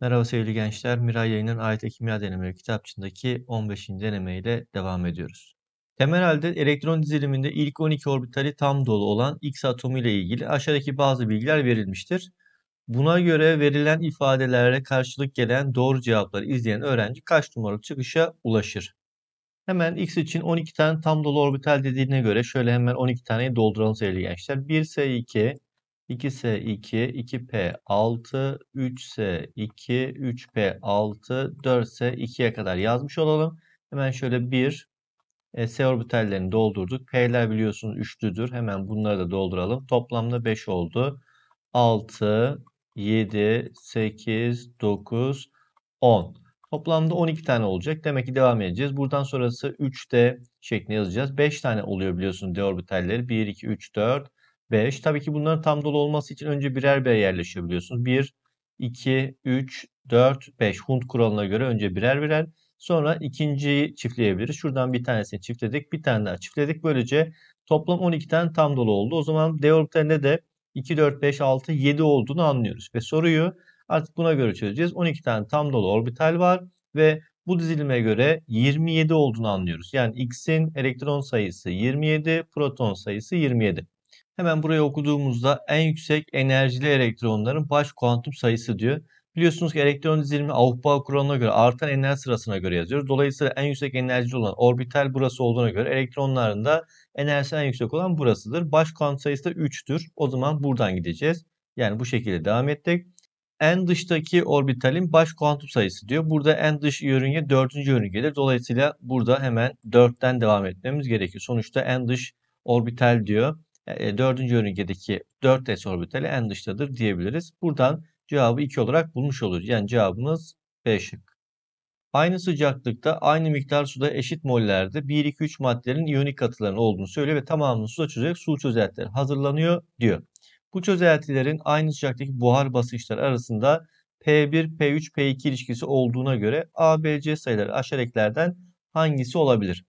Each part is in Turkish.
Merhaba sevgili gençler, Miray Yayın'ın AYT Kimya Denemeleri kitapçındaki 15. deneme ile devam ediyoruz. Temel halde elektron diziliminde ilk 12 orbitali tam dolu olan X atomu ile ilgili aşağıdaki bazı bilgiler verilmiştir. Buna göre verilen ifadelerle karşılık gelen doğru cevapları izleyen öğrenci kaç numaralı çıkışa ulaşır? Hemen X için 12 tane tam dolu orbital dediğine göre şöyle hemen 12 taneyi dolduralım sevgili gençler. 1S2, 2S2, 2P6, 3S2, 3P6, 4S2'ye kadar yazmış olalım. Hemen şöyle 1, e, S orbitallerini doldurduk. P'ler biliyorsunuz üçlüdür. Hemen bunları da dolduralım. Toplamda 5 oldu. 6, 7, 8, 9, 10. Toplamda 12 tane olacak. Demek ki devam edeceğiz. Buradan sonrası 3D şeklinde yazacağız. 5 tane oluyor biliyorsunuz D orbitalleri. 1, 2, 3, 4, 5. Tabii ki bunların tam dolu olması için önce birer birer yerleşiyor biliyorsunuz. 1, 2, 3, 4, 5 Hund kuralına göre önce birer birer. Sonra ikinciyi çiftleyebiliriz. Şuradan bir tanesini çiftledik. Bir tane daha çiftledik. Böylece toplam 12 tane tam dolu oldu. O zaman D orbitlerinde de 2, 4, 5, 6, 7 olduğunu anlıyoruz. Ve soruyu artık buna göre çözeceğiz. 12 tane tam dolu orbital var ve bu dizilime göre 27 olduğunu anlıyoruz. Yani X'in elektron sayısı 27, proton sayısı 27. Hemen buraya okuduğumuzda en yüksek enerjili elektronların baş kuantum sayısı diyor. Biliyorsunuz ki elektron dizilimi Aufbau kuralına göre artan enerji sırasına göre yazıyoruz. Dolayısıyla en yüksek enerjili olan orbital burası olduğuna göre elektronların da enerjisi en yüksek olan burasıdır. Baş kuantum sayısı da 3'tür. O zaman buradan gideceğiz. Yani bu şekilde devam ettik. En dıştaki orbitalin baş kuantum sayısı diyor. Burada en dış yörünge 4. yörüngedir. Dolayısıyla burada hemen 4'ten devam etmemiz gerekiyor. Sonuçta en dış orbital diyor. E, e, dördüncü yörüngedeki 4s orbitali en dıştadır diyebiliriz. Buradan cevabı 2 olarak bulmuş oluyoruz. Yani cevabımız B şık. Aynı sıcaklıkta aynı miktar suda eşit mollerde 1, 2, 3 maddelerin iyonik katılarının olduğunu söyle ve tamamını suda çözerek su çözeltileri hazırlanıyor diyor. Bu çözeltilerin aynı sıcaktaki buhar basınçları arasında P1, P3, P2 ilişkisi olduğuna göre ABC sayıları aşağıdakilerden hangisi olabilir?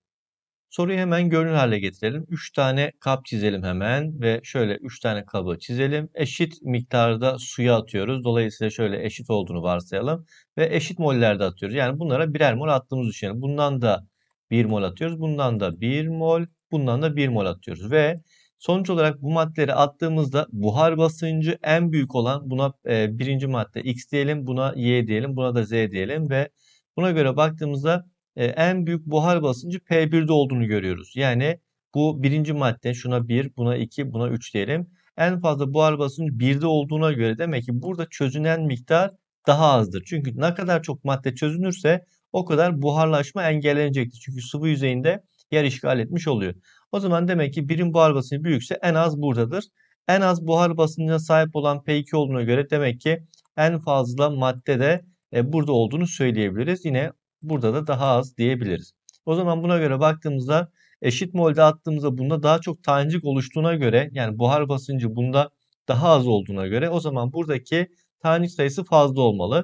Soruyu hemen görünür hale getirelim. 3 tane kap çizelim hemen ve şöyle 3 tane kabı çizelim. Eşit miktarda suya atıyoruz. Dolayısıyla şöyle eşit olduğunu varsayalım ve eşit mollerde atıyoruz. Yani bunlara birer mol attığımızı düşünelim. Bundan da 1 mol atıyoruz. Bundan da 1 mol, bundan da 1 mol atıyoruz ve Sonuç olarak bu maddeleri attığımızda buhar basıncı en büyük olan buna e, birinci madde X diyelim, buna Y diyelim, buna da Z diyelim ve buna göre baktığımızda e, en büyük buhar basıncı P1'de olduğunu görüyoruz. Yani bu birinci madde şuna 1, buna 2, buna 3 diyelim. En fazla buhar basıncı 1'de olduğuna göre demek ki burada çözünen miktar daha azdır. Çünkü ne kadar çok madde çözünürse o kadar buharlaşma engellenecektir. Çünkü sıvı yüzeyinde yer işgal etmiş oluyor. O zaman demek ki birim buhar basıncı büyükse en az buradadır. En az buhar basıncına sahip olan P2 olduğuna göre demek ki en fazla madde de e, burada olduğunu söyleyebiliriz. Yine Burada da daha az diyebiliriz. O zaman buna göre baktığımızda eşit molde attığımızda bunda daha çok tanecik oluştuğuna göre yani buhar basıncı bunda daha az olduğuna göre o zaman buradaki tanecik sayısı fazla olmalı.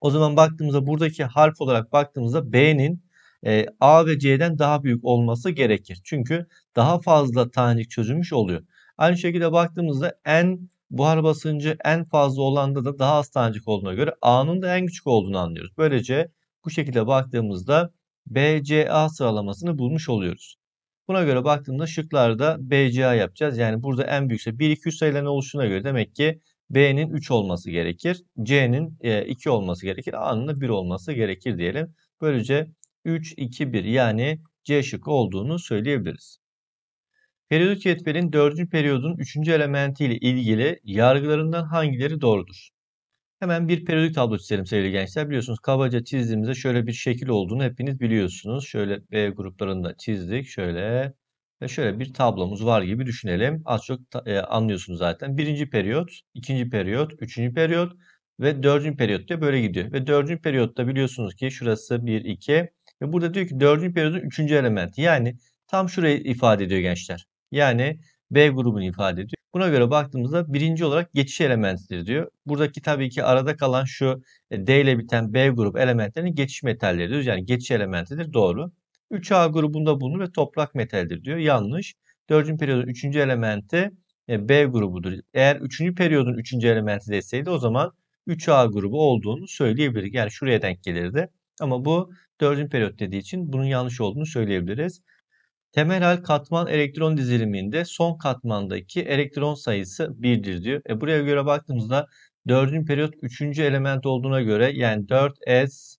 O zaman baktığımızda buradaki harf olarak baktığımızda B'nin e, A ve C'den daha büyük olması gerekir. Çünkü daha fazla tanecik çözülmüş oluyor. Aynı şekilde baktığımızda N buhar basıncı en fazla olanda da daha az tanecik olduğuna göre A'nın da en küçük olduğunu anlıyoruz. Böylece bu şekilde baktığımızda BCA sıralamasını bulmuş oluyoruz. Buna göre baktığımda şıklarda BCA yapacağız. Yani burada en büyükse 1 2 3 sayıların oluşuna göre demek ki B'nin 3 olması gerekir. C'nin 2 e, olması gerekir. A'nın da 1 olması gerekir diyelim. Böylece 3 2 1 yani C şıkkı olduğunu söyleyebiliriz. Periyodik cetvelin 4. periyodun 3. elementi ile ilgili yargılarından hangileri doğrudur? Hemen bir periyodik tablo çizelim sevgili gençler. Biliyorsunuz kabaca çizdiğimizde şöyle bir şekil olduğunu hepiniz biliyorsunuz. Şöyle B gruplarını da çizdik. Şöyle ve şöyle bir tablomuz var gibi düşünelim. Az çok e, anlıyorsunuz zaten. Birinci periyot, ikinci periyot, üçüncü periyot ve dördüncü periyot da böyle gidiyor. Ve dördüncü periyotta biliyorsunuz ki şurası 1, 2 ve burada diyor ki dördüncü periyodun üçüncü elementi. Yani tam şurayı ifade ediyor gençler. Yani B grubunu ifade ediyor. Buna göre baktığımızda birinci olarak geçiş elementidir diyor. Buradaki tabii ki arada kalan şu e, D ile biten B grup elementlerinin geçiş metalleri diyor. Yani geçiş elementidir doğru. 3A grubunda bulunur ve toprak metaldir diyor. Yanlış. 4. periyodun 3. elementi e, B grubudur. Eğer 3. periyodun 3. elementi deseydi o zaman 3A grubu olduğunu söyleyebiliriz. Yani şuraya denk gelirdi. Ama bu 4. periyot dediği için bunun yanlış olduğunu söyleyebiliriz. Temel hal katman elektron diziliminde son katmandaki elektron sayısı 1'dir diyor. E buraya göre baktığımızda 4. periyot 3. element olduğuna göre yani 4S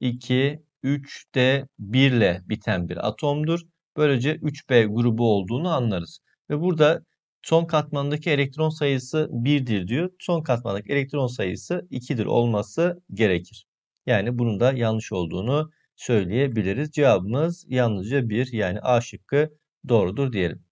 2 3D 1 ile biten bir atomdur. Böylece 3B grubu olduğunu anlarız. Ve burada son katmandaki elektron sayısı 1'dir diyor. Son katmandaki elektron sayısı 2'dir olması gerekir. Yani bunun da yanlış olduğunu söyleyebiliriz. Cevabımız yalnızca bir yani A şıkkı doğrudur diyelim.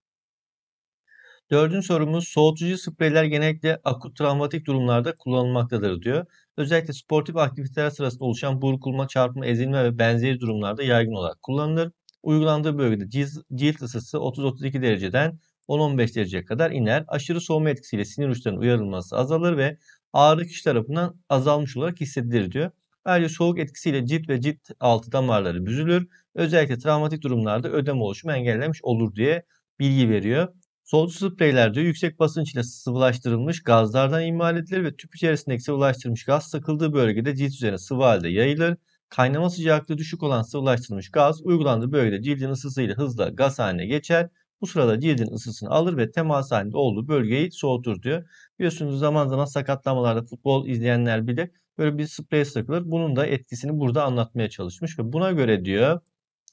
Dördüncü sorumuz soğutucu spreyler genellikle akut travmatik durumlarda kullanılmaktadır diyor. Özellikle sportif aktiviteler sırasında oluşan burkulma, çarpma, ezilme ve benzeri durumlarda yaygın olarak kullanılır. Uygulandığı bölgede cilt ısısı 30-32 dereceden 10-15 dereceye kadar iner. Aşırı soğuma etkisiyle sinir uçlarının uyarılması azalır ve ağrı kişi tarafından azalmış olarak hissedilir diyor. Ayrıca soğuk etkisiyle cilt ve cilt altı damarları büzülür. Özellikle travmatik durumlarda ödem oluşumu engellemiş olur diye bilgi veriyor. Soğutucu spreyler diyor yüksek basınç ile sıvılaştırılmış gazlardan imal edilir ve tüp içerisindeki sıvılaştırılmış gaz sıkıldığı bölgede cilt üzerine sıvı halde yayılır. Kaynama sıcaklığı düşük olan sıvılaştırılmış gaz uygulandığı bölgede cildin ısısıyla hızla gaz haline geçer. Bu sırada cildin ısısını alır ve temas halinde olduğu bölgeyi soğutur diyor. Biliyorsunuz zaman zaman sakatlamalarda futbol izleyenler bile Böyle bir spray sıkılır. Bunun da etkisini burada anlatmaya çalışmış ve buna göre diyor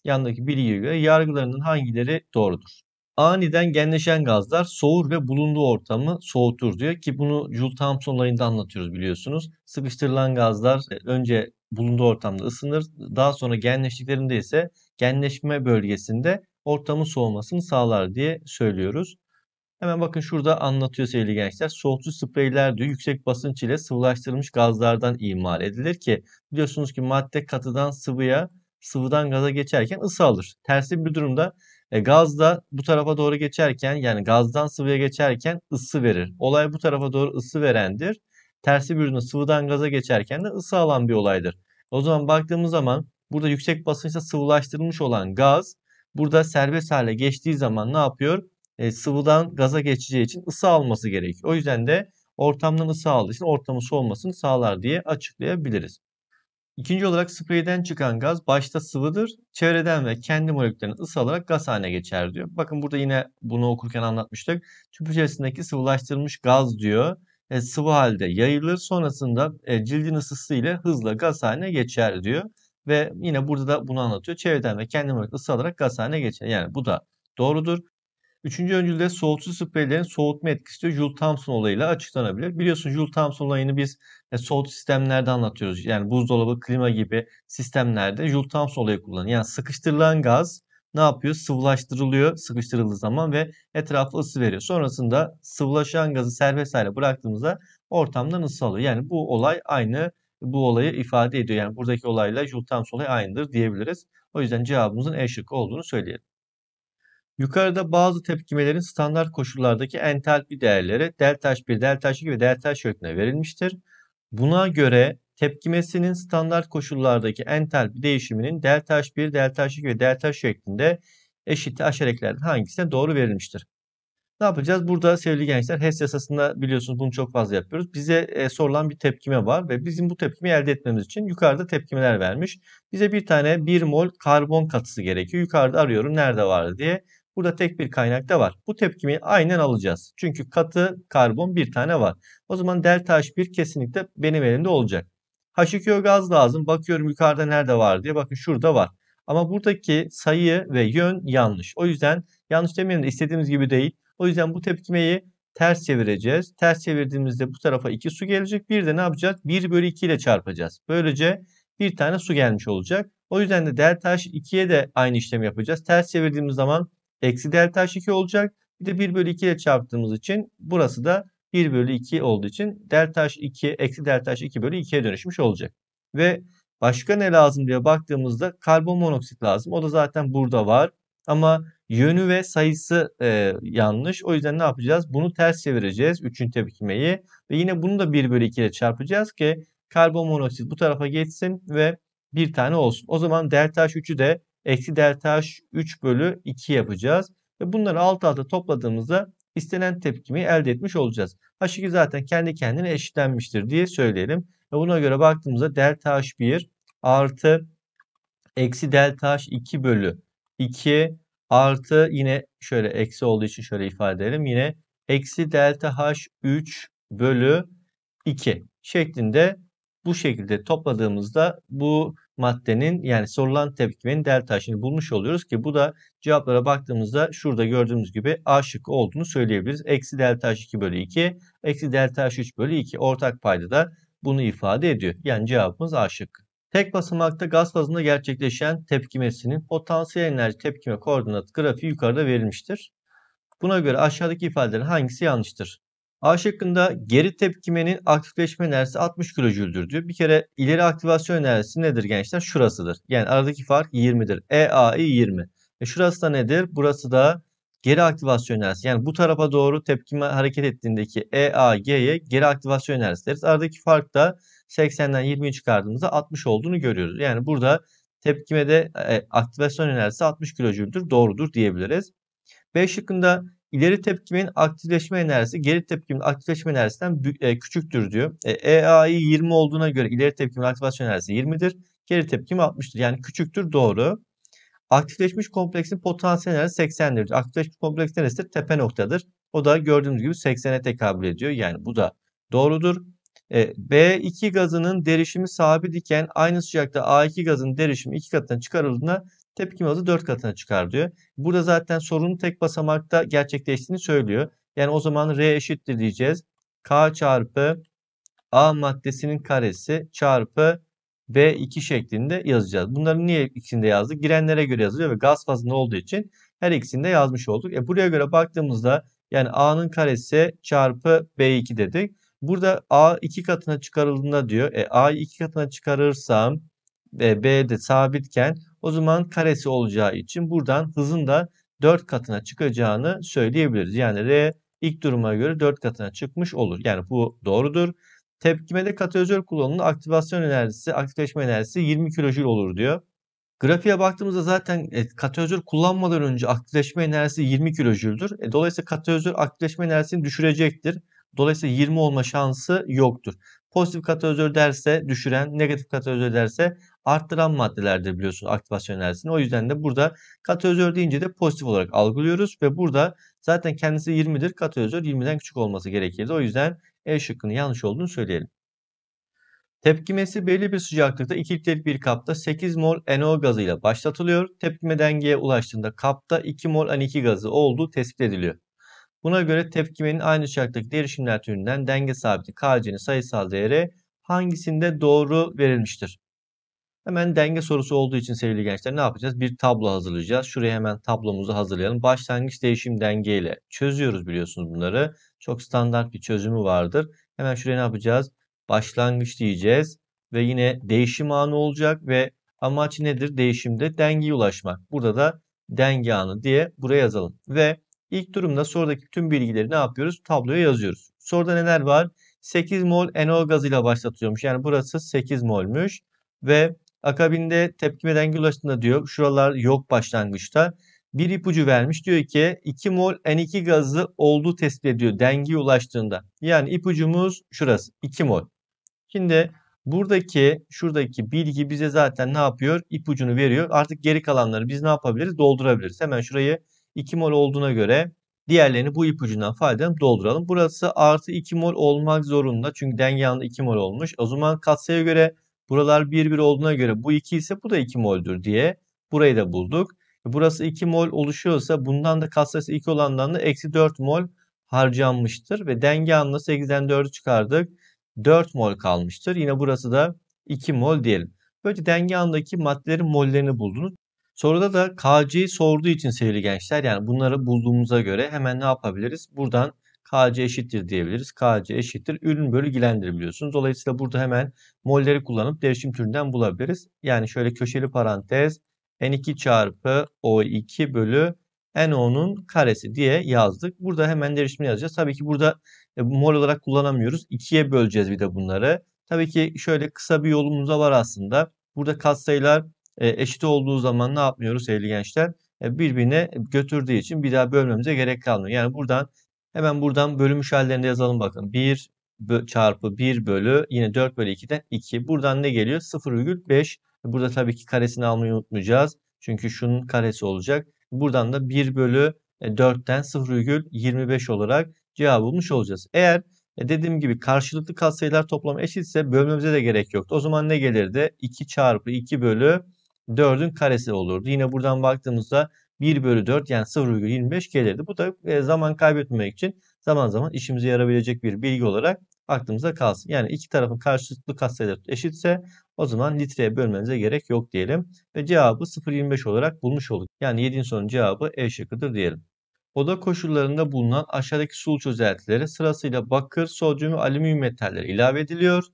yandaki bilgiye göre yargılarının hangileri doğrudur? Aniden genleşen gazlar soğur ve bulunduğu ortamı soğutur diyor ki bunu Joule Thomson olayında anlatıyoruz biliyorsunuz. Sıkıştırılan gazlar e, önce bulunduğu ortamda ısınır. Daha sonra genleştiklerinde ise genleşme bölgesinde ortamın soğumasını sağlar diye söylüyoruz. Hemen bakın şurada anlatıyor sevgili gençler. Soğutucu spreyler diyor yüksek basınç ile sıvılaştırılmış gazlardan imal edilir ki biliyorsunuz ki madde katıdan sıvıya sıvıdan gaza geçerken ısı alır. Tersi bir durumda e, gaz da bu tarafa doğru geçerken yani gazdan sıvıya geçerken ısı verir. Olay bu tarafa doğru ısı verendir. Tersi bir durumda sıvıdan gaza geçerken de ısı alan bir olaydır. O zaman baktığımız zaman burada yüksek basınçta sıvılaştırılmış olan gaz burada serbest hale geçtiği zaman ne yapıyor? sıvıdan gaza geçeceği için ısı alması gerek. O yüzden de ortamdan ısı aldığı için ortamın soğumasını sağlar diye açıklayabiliriz. İkinci olarak spreyden çıkan gaz başta sıvıdır. Çevreden ve kendi moleküllerinin ısı alarak gaz haline geçer diyor. Bakın burada yine bunu okurken anlatmıştık. Tüp içerisindeki sıvılaştırılmış gaz diyor. E, sıvı halde yayılır. Sonrasında e, cildin ısısı ile hızla gaz haline geçer diyor. Ve yine burada da bunu anlatıyor. Çevreden ve kendi moleküllerinin ısı alarak gaz haline geçer. Yani bu da doğrudur. Üçüncü öncülde soğutucu spreylerin soğutma etkisi de Joule Thomson olayıyla açıklanabilir. Biliyorsunuz Joule Thomson olayını biz e, soğut sistemlerde anlatıyoruz. Yani buzdolabı, klima gibi sistemlerde Joule Thomson olayı kullanılıyor. Yani sıkıştırılan gaz ne yapıyor? Sıvılaştırılıyor sıkıştırıldığı zaman ve etrafı ısı veriyor. Sonrasında sıvılaşan gazı serbest hale bıraktığımızda ortamdan ısı alıyor. Yani bu olay aynı bu olayı ifade ediyor. Yani buradaki olayla Joule Thomson olayı aynıdır diyebiliriz. O yüzden cevabımızın E şıkkı olduğunu söyleyelim. Yukarıda bazı tepkimelerin standart koşullardaki entalpi değerleri delta H1, delta H2 ve delta H şeklinde verilmiştir. Buna göre tepkimesinin standart koşullardaki entalpi değişiminin delta H1, delta H2 ve delta H şeklinde eşit aşereklerden hangisine doğru verilmiştir? Ne yapacağız? Burada sevgili gençler HES yasasında biliyorsunuz bunu çok fazla yapıyoruz. Bize e, sorulan bir tepkime var ve bizim bu tepkimi elde etmemiz için yukarıda tepkimeler vermiş. Bize bir tane 1 mol karbon katısı gerekiyor. Yukarıda arıyorum nerede vardı diye. Burada tek bir kaynakta var. Bu tepkimi aynen alacağız. Çünkü katı karbon bir tane var. O zaman delta H1 kesinlikle benim elimde olacak. H2O gaz lazım. Bakıyorum yukarıda nerede var diye. Bakın şurada var. Ama buradaki sayı ve yön yanlış. O yüzden yanlış demeyelim de istediğimiz gibi değil. O yüzden bu tepkimeyi ters çevireceğiz. Ters çevirdiğimizde bu tarafa 2 su gelecek. Bir de ne yapacağız? 1 bölü 2 ile çarpacağız. Böylece bir tane su gelmiş olacak. O yüzden de delta H2'ye de aynı işlemi yapacağız. Ters çevirdiğimiz zaman eksi delta H2 olacak. Bir de 1 bölü 2 ile çarptığımız için burası da 1 bölü 2 olduğu için delta H2 eksi delta H2 bölü 2'ye dönüşmüş olacak. Ve başka ne lazım diye baktığımızda karbon monoksit lazım. O da zaten burada var. Ama yönü ve sayısı e, yanlış. O yüzden ne yapacağız? Bunu ters çevireceğiz. Üçün tepkimeyi. Ve yine bunu da 1 bölü 2 ile çarpacağız ki karbon monoksit bu tarafa geçsin ve bir tane olsun. O zaman delta H3'ü de eksi delta H 3 bölü 2 yapacağız. Ve bunları alt alta topladığımızda istenen tepkimi elde etmiş olacağız. H2 zaten kendi kendine eşitlenmiştir diye söyleyelim. Ve buna göre baktığımızda delta H1 artı eksi delta H2 bölü 2 artı yine şöyle eksi olduğu için şöyle ifade edelim. Yine eksi delta H3 bölü 2 şeklinde bu şekilde topladığımızda bu maddenin yani sorulan tepkimenin delta H'ini bulmuş oluyoruz ki bu da cevaplara baktığımızda şurada gördüğümüz gibi A şıkkı olduğunu söyleyebiliriz. Eksi delta H2 bölü 2, eksi delta H3 bölü 2 ortak payda da bunu ifade ediyor. Yani cevabımız A şıkkı. Tek basamakta gaz fazında gerçekleşen tepkimesinin potansiyel enerji tepkime koordinat grafiği yukarıda verilmiştir. Buna göre aşağıdaki ifadelerin hangisi yanlıştır? A şıkkında geri tepkimenin aktifleşme enerjisi 60 kilojüldür diyor. Bir kere ileri aktivasyon enerjisi nedir gençler? Şurasıdır. Yani aradaki fark 20'dir. EAI 20. E şurası da nedir? Burası da geri aktivasyon enerjisi. Yani bu tarafa doğru tepkime hareket ettiğindeki EAG'ye geri aktivasyon enerjisi deriz. Aradaki fark da 80'den 20'yi çıkardığımızda 60 olduğunu görüyoruz. Yani burada tepkimede e, aktivasyon enerjisi 60 kilojüldür. Doğrudur diyebiliriz. B şıkkında İleri tepkimin aktifleşme enerjisi geri tepkimin aktifleşme enerjisinden e, küçüktür diyor. EAI e 20 olduğuna göre ileri tepkimin aktivasyon enerjisi 20'dir. Geri tepkim 60'tır. Yani küçüktür doğru. Aktifleşmiş kompleksin potansiyel enerjisi 80'dir. Aktifleşmiş kompleks neresi Tepe noktadır. O da gördüğünüz gibi 80'e tekabül ediyor. Yani bu da doğrudur. E, B2 gazının derişimi sabit iken aynı sıcakta A2 gazının derişimi iki katına çıkarıldığında tepkime hızı 4 katına çıkar diyor. Burada zaten sorunun tek basamakta gerçekleştiğini söylüyor. Yani o zaman R eşittir diyeceğiz. K çarpı A maddesinin karesi çarpı B2 şeklinde yazacağız. Bunları niye ikisinde yazdık? Girenlere göre yazılıyor ve gaz fazında olduğu için her ikisinde yazmış olduk. E buraya göre baktığımızda yani A'nın karesi çarpı B2 dedik. Burada A 2 katına çıkarıldığında diyor. E A'yı 2 katına çıkarırsam e, B de sabitken o zaman karesi olacağı için buradan hızın da 4 katına çıkacağını söyleyebiliriz. Yani R ilk duruma göre 4 katına çıkmış olur. Yani bu doğrudur. Tepkimede katalizör kullanımında aktivasyon enerjisi, aktifleşme enerjisi 20 kilojül olur diyor. Grafiğe baktığımızda zaten e, katalizör kullanmadan önce aktifleşme enerjisi 20 kilojüldür. E, dolayısıyla katalizör aktifleşme enerjisini düşürecektir. Dolayısıyla 20 olma şansı yoktur. Pozitif katalizör derse düşüren, negatif katalizör derse arttıran maddelerdir biliyorsunuz aktivasyon enerjisini. O yüzden de burada katalizör deyince de pozitif olarak algılıyoruz ve burada zaten kendisi 20'dir. Katalizör 20'den küçük olması gerekirdi. O yüzden E şıkkının yanlış olduğunu söyleyelim. Tepkimesi belli bir sıcaklıkta 2 litrelik bir kapta 8 mol NO gazıyla başlatılıyor. Tepkime dengeye ulaştığında kapta 2 mol N2 gazı olduğu tespit ediliyor. Buna göre tepkimenin aynı sıcaklık derişimler türünden denge sabiti Kc'nin sayısal değeri hangisinde doğru verilmiştir? Hemen denge sorusu olduğu için sevgili gençler ne yapacağız? Bir tablo hazırlayacağız. Şuraya hemen tablomuzu hazırlayalım. Başlangıç değişim denge çözüyoruz biliyorsunuz bunları. Çok standart bir çözümü vardır. Hemen şuraya ne yapacağız? Başlangıç diyeceğiz ve yine değişim anı olacak ve amaç nedir? Değişimde dengeye ulaşmak. Burada da denge anı diye buraya yazalım. Ve ilk durumda sorudaki tüm bilgileri ne yapıyoruz? Tabloya yazıyoruz. Soruda neler var? 8 mol enol gazıyla başlatıyormuş. Yani burası 8 molmüş ve Akabinde tepkime denge ulaştığında diyor şuralar yok başlangıçta. Bir ipucu vermiş diyor ki 2 mol N2 gazı olduğu tespit ediyor dengeye ulaştığında. Yani ipucumuz şurası 2 mol. Şimdi buradaki şuradaki bilgi bize zaten ne yapıyor? İpucunu veriyor. Artık geri kalanları biz ne yapabiliriz? Doldurabiliriz. Hemen şurayı 2 mol olduğuna göre Diğerlerini bu ipucundan faydalanıp dolduralım. Burası artı 2 mol olmak zorunda. Çünkü denge anında 2 mol olmuş. O zaman katsayıya göre Buralar 1 1 olduğuna göre bu 2 ise bu da 2 mol'dür diye burayı da bulduk. Burası 2 mol oluşuyorsa bundan da katsayısı 2 olandan da eksi 4 mol harcanmıştır. Ve denge anla 8'den 4'ü çıkardık. 4 mol kalmıştır. Yine burası da 2 mol diyelim. Böylece denge anındaki maddelerin mollerini buldunuz. Soruda da KC'yi sorduğu için sevgili gençler yani bunları bulduğumuza göre hemen ne yapabiliriz? Buradan KC eşittir diyebiliriz. KC eşittir ürün bölü gilendir Dolayısıyla burada hemen molleri kullanıp derişim türünden bulabiliriz. Yani şöyle köşeli parantez N2 çarpı O2 bölü NO'nun karesi diye yazdık. Burada hemen derişimini yazacağız. Tabii ki burada e, mol olarak kullanamıyoruz. 2'ye böleceğiz bir de bunları. Tabii ki şöyle kısa bir yolumuz var aslında. Burada katsayılar e, eşit olduğu zaman ne yapmıyoruz sevgili gençler? E, birbirine götürdüğü için bir daha bölmemize gerek kalmıyor. Yani buradan Hemen buradan bölünmüş hallerinde yazalım bakın. 1 çarpı 1 bölü yine 4 bölü 2'den 2. Buradan ne geliyor? 0,5. Burada tabii ki karesini almayı unutmayacağız. Çünkü şunun karesi olacak. Buradan da 1 bölü 4'ten e, 0,25 olarak cevabı bulmuş olacağız. Eğer e, dediğim gibi karşılıklı katsayılar toplamı eşitse bölmemize de gerek yoktu. O zaman ne gelirdi? 2 çarpı 2 bölü 4'ün karesi olurdu. Yine buradan baktığımızda 1 bölü 4 yani 0,25 gelirdi. Bu da e, zaman kaybetmemek için zaman zaman işimize yarabilecek bir bilgi olarak aklımıza kalsın. Yani iki tarafın karşılıklı katsayıları eşitse o zaman litreye bölmenize gerek yok diyelim. Ve cevabı 0,25 olarak bulmuş olduk. Yani 7'nin son cevabı E şıkkıdır diyelim. Oda koşullarında bulunan aşağıdaki sulç özellikleri sırasıyla bakır, sodyum ve alüminyum metalleri ilave ediliyor.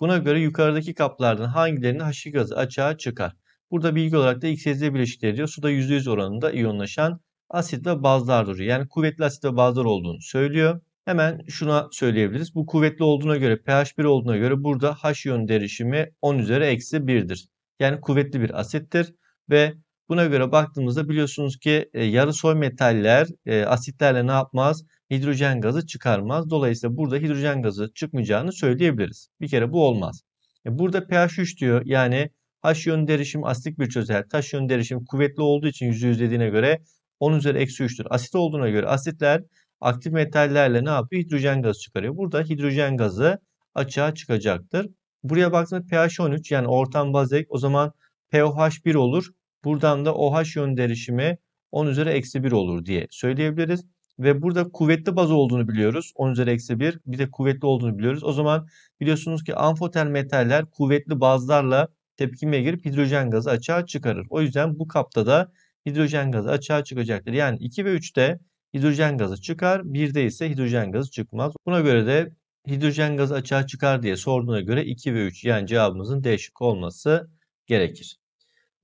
Buna göre yukarıdaki kaplardan hangilerinin haşi gazı açığa çıkar? Burada bilgi olarak da XYZ bileşikleri diyor. Suda %100 oranında iyonlaşan asit ve bazlar duruyor. Yani kuvvetli asit ve bazlar olduğunu söylüyor. Hemen şuna söyleyebiliriz. Bu kuvvetli olduğuna göre pH 1 olduğuna göre burada H iyon derişimi 10 üzeri eksi 1'dir. Yani kuvvetli bir asittir ve buna göre baktığımızda biliyorsunuz ki e, yarı soy metaller e, asitlerle ne yapmaz? Hidrojen gazı çıkarmaz. Dolayısıyla burada hidrojen gazı çıkmayacağını söyleyebiliriz. Bir kere bu olmaz. E, burada pH 3 diyor yani taş yön derişim asitik bir çözel. Taş yön derişim kuvvetli olduğu için %100 dediğine göre 10 üzeri eksi 3'tür. Asit olduğuna göre asitler aktif metallerle ne yapıyor? Hidrojen gazı çıkarıyor. Burada hidrojen gazı açığa çıkacaktır. Buraya baktığımda pH 13 yani ortam bazik o zaman pOH 1 olur. Buradan da OH yön derişimi 10 üzeri eksi 1 olur diye söyleyebiliriz. Ve burada kuvvetli baz olduğunu biliyoruz. 10 üzeri eksi 1 bir de kuvvetli olduğunu biliyoruz. O zaman biliyorsunuz ki amfoter metaller kuvvetli bazlarla tepkimeye girip hidrojen gazı açığa çıkarır. O yüzden bu kapta da hidrojen gazı açığa çıkacaktır. Yani 2 ve 3'te hidrojen gazı çıkar. 1'de ise hidrojen gazı çıkmaz. Buna göre de hidrojen gazı açığa çıkar diye sorduğuna göre 2 ve 3 yani cevabımızın değişik olması gerekir.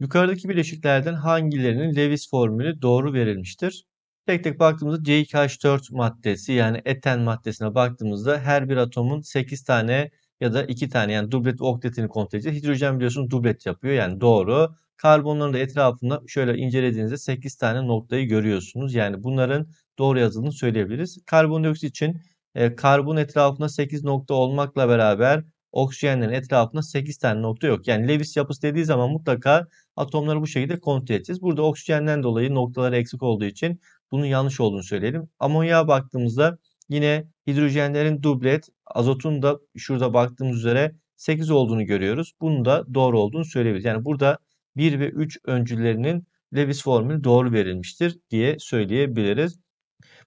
Yukarıdaki bileşiklerden hangilerinin Lewis formülü doğru verilmiştir? Tek tek baktığımızda c h 4 maddesi yani eten maddesine baktığımızda her bir atomun 8 tane ya da iki tane yani dublet oktetini kontrol edeceğiz. Hidrojen biliyorsunuz dublet yapıyor yani doğru. Karbonların da etrafında şöyle incelediğinizde 8 tane noktayı görüyorsunuz. Yani bunların doğru yazıldığını söyleyebiliriz. Karbondioksit için e, karbon etrafında 8 nokta olmakla beraber oksijenlerin etrafında 8 tane nokta yok. Yani Lewis yapısı dediği zaman mutlaka atomları bu şekilde kontrol edeceğiz. Burada oksijenden dolayı noktaları eksik olduğu için bunun yanlış olduğunu söyleyelim. amonya baktığımızda Yine hidrojenlerin dublet, azotun da şurada baktığımız üzere 8 olduğunu görüyoruz. Bunu da doğru olduğunu söyleyebiliriz. Yani burada 1 ve 3 öncüllerinin Lewis formülü doğru verilmiştir diye söyleyebiliriz.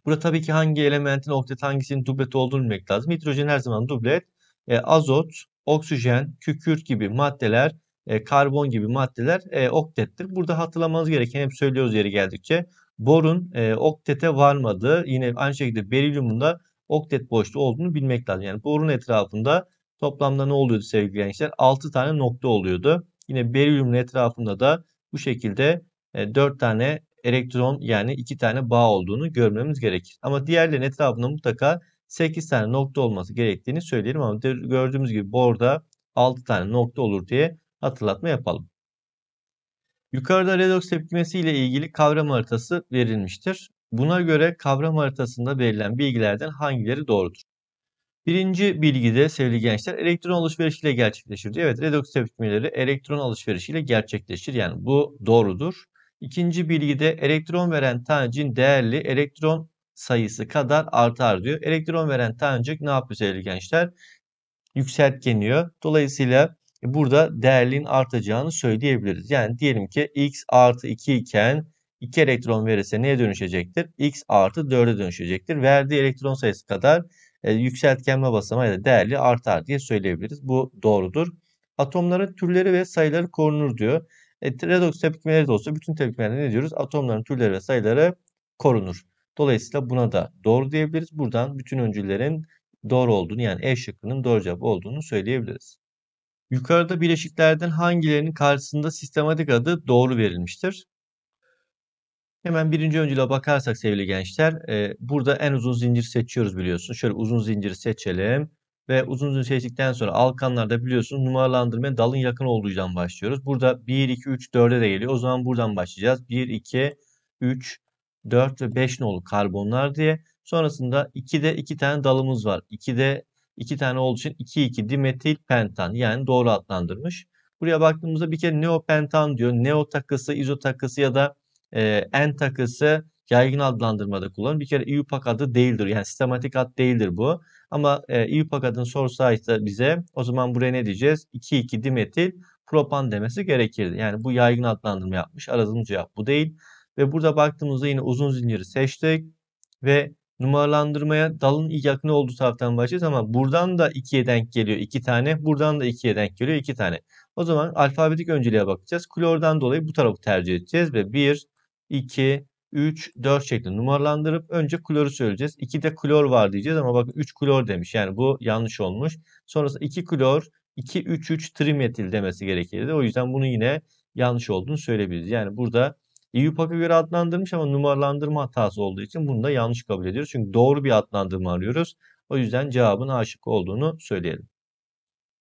Burada tabii ki hangi elementin oktet hangisinin dublet olduğunu bilmek lazım. Hidrojen her zaman dublet. E, azot, oksijen, kükürt gibi maddeler, e, karbon gibi maddeler e, oktettir. Burada hatırlamanız gereken hep söylüyoruz yeri geldikçe borun e, oktete varmadığı yine aynı şekilde berilyumun da oktet boşluğu olduğunu bilmek lazım. Yani borun etrafında toplamda ne oluyordu sevgili gençler? 6 tane nokta oluyordu. Yine berilyumun etrafında da bu şekilde e, 4 tane elektron yani 2 tane bağ olduğunu görmemiz gerekir. Ama diğerlerin etrafında mutlaka 8 tane nokta olması gerektiğini söyleyelim ama gördüğümüz gibi borda 6 tane nokta olur diye hatırlatma yapalım. Yukarıda redoks tepkimesi ile ilgili kavram haritası verilmiştir. Buna göre kavram haritasında verilen bilgilerden hangileri doğrudur? Birinci bilgide sevgili gençler elektron alışverişiyle gerçekleşir diyor. Evet redoks tepkimeleri elektron alışverişiyle gerçekleşir. Yani bu doğrudur. İkinci bilgide elektron veren tanecin değerli elektron sayısı kadar artar diyor. Elektron veren tanecik ne yapıyor sevgili gençler? Yükseltgeniyor. Dolayısıyla e, burada değerliğin artacağını söyleyebiliriz. Yani diyelim ki x artı 2 iken 2 elektron verirse neye dönüşecektir? x artı 4'e dönüşecektir. Verdiği elektron sayısı kadar e, yükseltgenme basamağı ya da değerli artar diye söyleyebiliriz. Bu doğrudur. Atomların türleri ve sayıları korunur diyor. E, redox tepkimeleri de olsa bütün tepkimelerde ne diyoruz? Atomların türleri ve sayıları korunur. Dolayısıyla buna da doğru diyebiliriz. Buradan bütün öncüllerin doğru olduğunu yani E şıkkının doğru cevap olduğunu söyleyebiliriz. Yukarıda bileşiklerden hangilerinin karşısında sistematik adı doğru verilmiştir? Hemen birinci öncüle bakarsak sevgili gençler, e, burada en uzun zincir seçiyoruz biliyorsunuz. Şöyle uzun zinciri seçelim ve uzun uzun seçtikten sonra alkanlarda biliyorsunuz numaralandırmaya dalın yakın olduğundan başlıyoruz. Burada 1, 2, 3, 4'e de geliyor. O zaman buradan başlayacağız. 1, 2, 3, 4 ve 5 nolu karbonlar diye. Sonrasında 2'de 2 tane dalımız var. 2'de İki tane olduğu için 2,2 dimetil pentan yani doğru adlandırmış. Buraya baktığımızda bir kere neopentan diyor. Neo takısı, izo takısı ya da e, en takısı yaygın adlandırmada kullanılır. Bir kere IUPAC adı değildir. Yani sistematik ad değildir bu. Ama e, IUPAC adını sorsaydı bize o zaman buraya ne diyeceğiz? 2,2 dimetil propan demesi gerekirdi. Yani bu yaygın adlandırma yapmış. Aradığımız cevap bu değil. Ve burada baktığımızda yine uzun zinciri seçtik. Ve numaralandırmaya dalın yakın olduğu taraftan başlayacağız ama buradan da ikiye denk geliyor iki tane. Buradan da ikiye denk geliyor iki tane. O zaman alfabetik önceliğe bakacağız. Klordan dolayı bu tarafı tercih edeceğiz ve 1, 2, 3, 4 şeklinde numaralandırıp önce kloru söyleyeceğiz. 2'de klor var diyeceğiz ama bakın 3 klor demiş. Yani bu yanlış olmuş. Sonrasında 2 klor, 2, 3, 3 trimetil demesi gerekirdi. O yüzden bunu yine yanlış olduğunu söyleyebiliriz. Yani burada EUPAC'a göre adlandırmış ama numaralandırma hatası olduğu için bunu da yanlış kabul ediyoruz. Çünkü doğru bir adlandırma arıyoruz. O yüzden cevabın aşık olduğunu söyleyelim.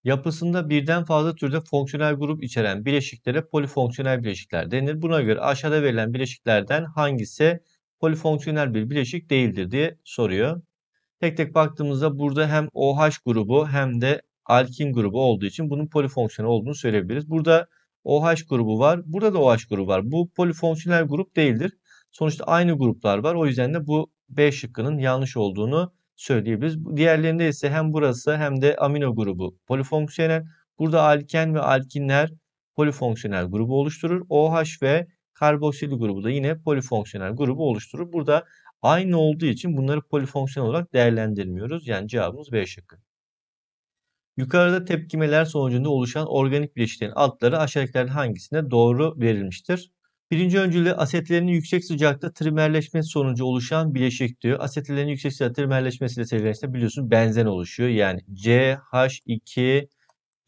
Yapısında birden fazla türde fonksiyonel grup içeren bileşiklere polifonksiyonel bileşikler denir. Buna göre aşağıda verilen bileşiklerden hangisi polifonksiyonel bir bileşik değildir diye soruyor. Tek tek baktığımızda burada hem OH grubu hem de alkin grubu olduğu için bunun polifonksiyonel olduğunu söyleyebiliriz. Burada OH grubu var. Burada da OH grubu var. Bu polifonksiyonel grup değildir. Sonuçta aynı gruplar var. O yüzden de bu B şıkkının yanlış olduğunu söyleyebiliriz. Diğerlerinde ise hem burası hem de amino grubu polifonksiyonel. Burada alken ve alkinler polifonksiyonel grubu oluşturur. OH ve karboksil grubu da yine polifonksiyonel grubu oluşturur. Burada aynı olduğu için bunları polifonksiyonel olarak değerlendirmiyoruz. Yani cevabımız B şıkkı. Yukarıda tepkimeler sonucunda oluşan organik bileşiklerin altları aşağıdakilerin hangisine doğru verilmiştir? Birinci öncülü asetlerin yüksek sıcakta trimerleşmesi sonucu oluşan bileşik diyor. Asetlerin yüksek sıcakta trimerleşmesiyle seviyelerinde biliyorsunuz benzen oluşuyor. Yani CH2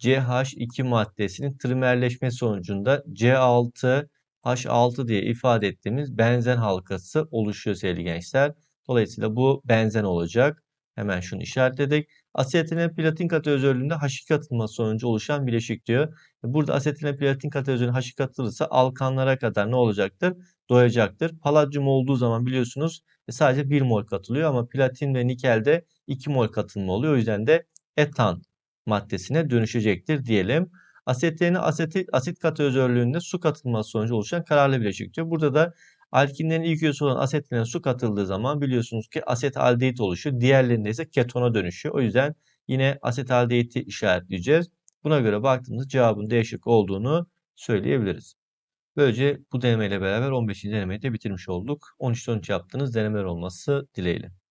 CH2 maddesinin trimerleşme sonucunda C6 H6 diye ifade ettiğimiz benzen halkası oluşuyor sevgili gençler. Dolayısıyla bu benzen olacak. Hemen şunu işaretledik. Asetilen platin katı özelliğinde haşik katılması sonucu oluşan bileşik diyor. E, burada asetilen platin katı özelliğinde haşik katılırsa alkanlara kadar ne olacaktır? Doyacaktır. Paladyum olduğu zaman biliyorsunuz e, sadece 1 mol katılıyor ama platin ve nikelde 2 mol katılma oluyor. O yüzden de etan maddesine dönüşecektir diyelim. Asetlerine asetik, asit katı özelliğinde su katılması sonucu oluşan kararlı bileşik diyor. Burada da Alkinlerin ilk üyesi olan asetlerine su katıldığı zaman biliyorsunuz ki asetaldehit oluşuyor. Diğerlerinde ise ketona dönüşüyor. O yüzden yine asetaldehiti işaretleyeceğiz. Buna göre baktığımızda cevabın değişik olduğunu söyleyebiliriz. Böylece bu deneme ile beraber 15. denemeyi de bitirmiş olduk. 13-13 yaptığınız denemeler olması dileğiyle.